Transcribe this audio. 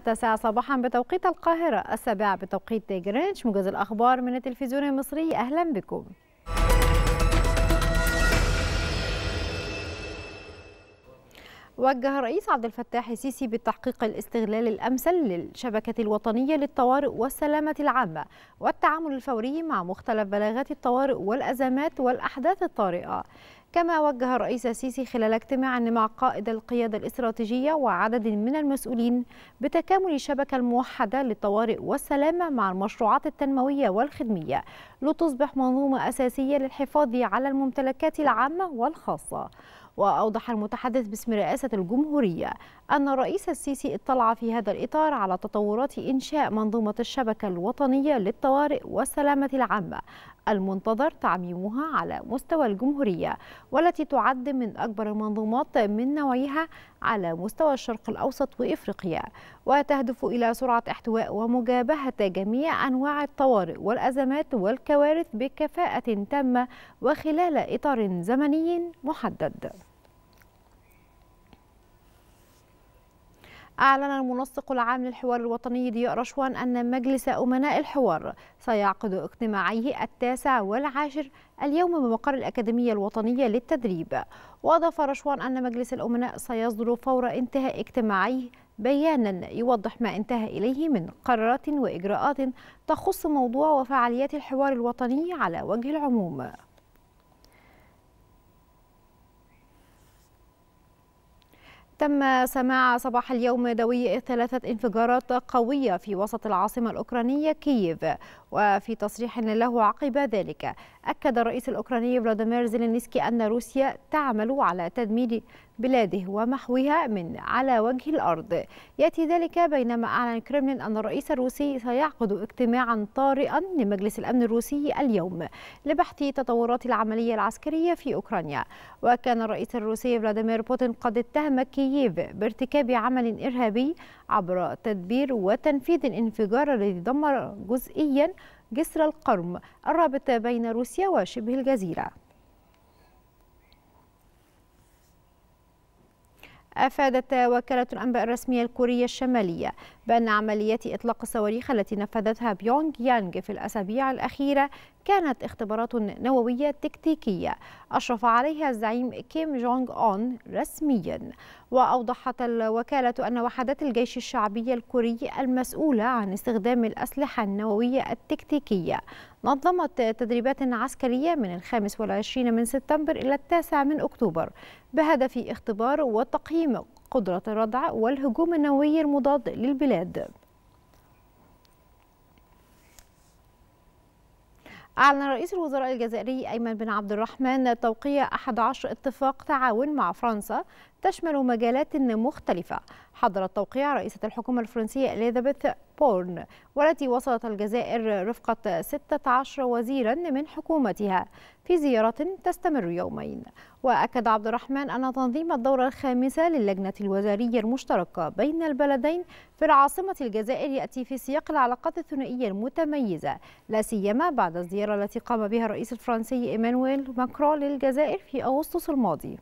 التاسعة صباحا بتوقيت القاهرة السابعة بتوقيت جرينتش موجز الأخبار من التلفزيون المصري أهلا بكم وجه الرئيس عبد الفتاح السيسي بالتحقيق الاستغلال الامثل للشبكه الوطنيه للطوارئ والسلامه العامه والتعامل الفوري مع مختلف بلاغات الطوارئ والازمات والاحداث الطارئه كما وجه الرئيس السيسي خلال اجتماع مع قائد القيادة الاستراتيجية وعدد من المسؤولين بتكامل الشبكة الموحدة للطوارئ والسلامة مع المشروعات التنموية والخدمية لتصبح منظومة أساسية للحفاظ على الممتلكات العامة والخاصة وأوضح المتحدث باسم رئاسة الجمهورية أن الرئيس السيسي اطلع في هذا الإطار على تطورات إنشاء منظومة الشبكة الوطنية للطوارئ والسلامة العامة المنتظر تعميمها على مستوى الجمهورية والتي تعد من أكبر المنظومات من نوعها على مستوى الشرق الأوسط وإفريقيا وتهدف إلى سرعة احتواء ومجابهة جميع أنواع الطوارئ والأزمات والكوارث بكفاءة تامة وخلال إطار زمني محدد أعلن المنسق العام للحوار الوطني ضياء رشوان أن مجلس أمناء الحوار سيعقد اجتماعيه التاسع والعاشر اليوم بمقر الأكاديمية الوطنية للتدريب وأضاف رشوان أن مجلس الأمناء سيصدر فور انتهاء اجتماعيه بيانا يوضح ما انتهى إليه من قرارات وإجراءات تخص موضوع وفعاليات الحوار الوطني على وجه العموم تم سماع صباح اليوم دوي ثلاثة انفجارات قوية في وسط العاصمة الأوكرانية كييف وفي تصريح له عقب ذلك أكد الرئيس الأوكراني فلاديمير زيلينسكي أن روسيا تعمل على تدمير بلاده ومحوها من على وجه الأرض يأتي ذلك بينما أعلن كريملين أن الرئيس الروسي سيعقد اجتماعا طارئا لمجلس الأمن الروسي اليوم لبحث تطورات العملية العسكرية في أوكرانيا وكان الرئيس الروسي فلاديمير بوتين قد اتهم كييف بارتكاب عمل إرهابي عبر تدبير وتنفيذ الانفجار الذي دمر جزئيا جسر القرم الرابط بين روسيا وشبه الجزيرة أفادت وكالة الأنباء الرسمية الكورية الشمالية بأن عمليات إطلاق الصواريخ التي نفذتها بيونغ يانغ في الأسابيع الأخيرة كانت اختبارات نووية تكتيكية أشرف عليها الزعيم كيم جونغ أون رسميا وأوضحت الوكالة أن وحدات الجيش الشعبي الكوري المسؤولة عن استخدام الأسلحة النووية التكتيكية نظمت تدريبات عسكرية من الخامس والعشرين من سبتمبر إلى التاسع من أكتوبر بهدف اختبار وتقييم قدرة الردع والهجوم النووي المضاد للبلاد أعلن رئيس الوزراء الجزائري أيمن بن عبد الرحمن توقيع 11 اتفاق تعاون مع فرنسا تشمل مجالات مختلفة حضر التوقيع رئيسة الحكومة الفرنسية إليزابيث بورن والتي وصلت الجزائر رفقة 16 وزيرا من حكومتها في زيارة تستمر يومين وأكد عبد الرحمن أن تنظيم الدورة الخامسة للجنة الوزارية المشتركة بين البلدين في العاصمة الجزائر يأتي في سياق العلاقات الثنائية المتميزة لا سيما بعد الزيارة التي قام بها الرئيس الفرنسي إيمانويل ماكرون للجزائر في أغسطس الماضي